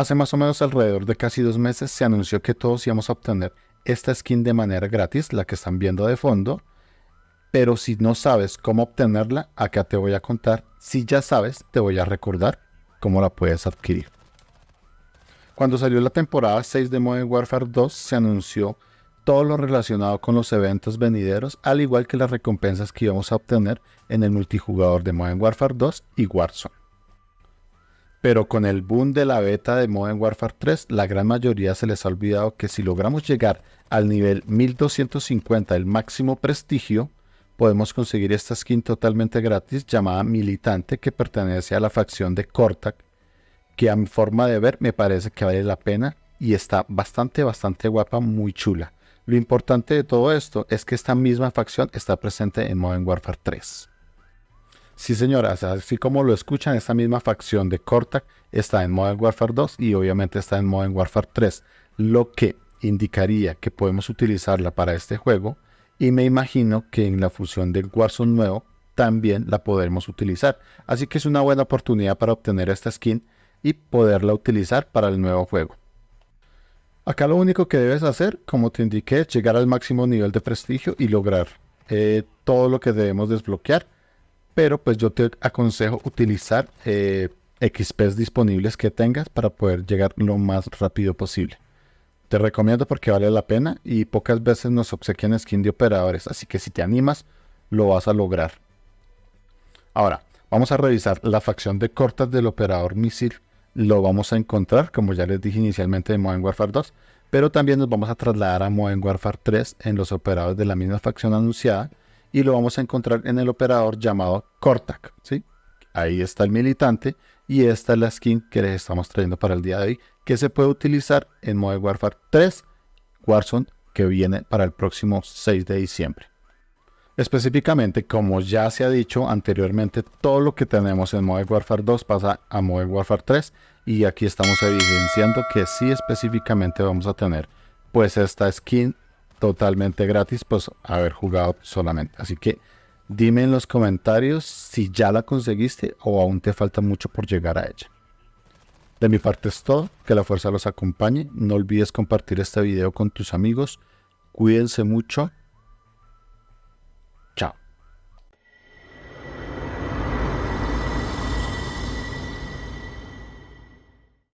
Hace más o menos alrededor de casi dos meses se anunció que todos íbamos a obtener esta skin de manera gratis, la que están viendo de fondo. Pero si no sabes cómo obtenerla, acá te voy a contar. Si ya sabes, te voy a recordar cómo la puedes adquirir. Cuando salió la temporada 6 de Modern Warfare 2, se anunció todo lo relacionado con los eventos venideros, al igual que las recompensas que íbamos a obtener en el multijugador de Modern Warfare 2 y Warzone. Pero con el boom de la beta de Modern Warfare 3, la gran mayoría se les ha olvidado que si logramos llegar al nivel 1250, el máximo prestigio, podemos conseguir esta skin totalmente gratis llamada Militante que pertenece a la facción de Cortac, que a mi forma de ver me parece que vale la pena y está bastante, bastante guapa, muy chula. Lo importante de todo esto es que esta misma facción está presente en Modern Warfare 3. Sí, señoras, así como lo escuchan, esta misma facción de Cortac está en Modern Warfare 2 y obviamente está en Modern Warfare 3, lo que indicaría que podemos utilizarla para este juego y me imagino que en la fusión del Warzone nuevo también la podremos utilizar. Así que es una buena oportunidad para obtener esta skin y poderla utilizar para el nuevo juego. Acá lo único que debes hacer, como te indiqué, es llegar al máximo nivel de prestigio y lograr eh, todo lo que debemos desbloquear pero pues yo te aconsejo utilizar eh, XP disponibles que tengas para poder llegar lo más rápido posible. Te recomiendo porque vale la pena y pocas veces nos obsequian skin de operadores, así que si te animas, lo vas a lograr. Ahora, vamos a revisar la facción de cortas del operador misil. Lo vamos a encontrar, como ya les dije inicialmente, en Modern Warfare 2, pero también nos vamos a trasladar a Modern Warfare 3 en los operadores de la misma facción anunciada, y lo vamos a encontrar en el operador llamado Cortac. Ahí está el militante y esta es la skin que les estamos trayendo para el día de hoy que se puede utilizar en Modern Warfare 3 Warzone que viene para el próximo 6 de diciembre. Específicamente, como ya se ha dicho anteriormente, todo lo que tenemos en Modern Warfare 2 pasa a Modern Warfare 3 y aquí estamos evidenciando que sí específicamente vamos a tener pues esta skin totalmente gratis, pues haber jugado solamente. Así que dime en los comentarios si ya la conseguiste o aún te falta mucho por llegar a ella. De mi parte es todo, que la fuerza los acompañe, no olvides compartir este video con tus amigos, cuídense mucho